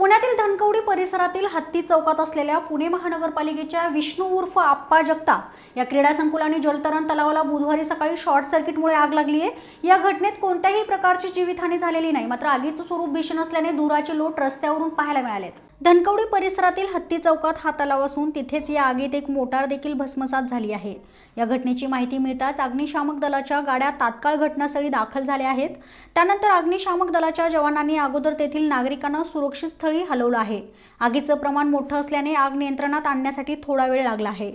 पुण्यातील धनकवडी परिसरातील हत्ती चौकात असलेल्या पुणे महानगरपालिकेच्या विष्णू उर्फ आप्पा जगता या क्रीडा संकुल आणि जलतरण तलावाला बुधवारी सकाळी शॉर्ट सर्किटमुळे आग लागली आहे या घटनेत कोणत्याही प्रकारची जीवितहानी झालेली नाही मात्र आगीचं स्वरूप भीषण असल्याने दुराचे लोट रस्त्यावरून पाहायला मिळालेत धनकवडी परिसरातील हत्ती चौकात हा तलाव असून तिथेच या आगीत एक मोटार देखील भस्मसात झाली आहे या घटनेची माहिती मिळताच अग्निशामक दलाच्या गाड्या तात्काळ घटनास्थळी दाखल झाल्या आहेत त्यानंतर अग्निशामक दलाच्या जवानांनी अगोदर तेथील नागरिकांना सुरक्षित स्थळी स्थळी हलवलं आहे आगीचं प्रमाण मोठं असल्याने आग नियंत्रणात आणण्यासाठी थोडा वेळ लागला आहे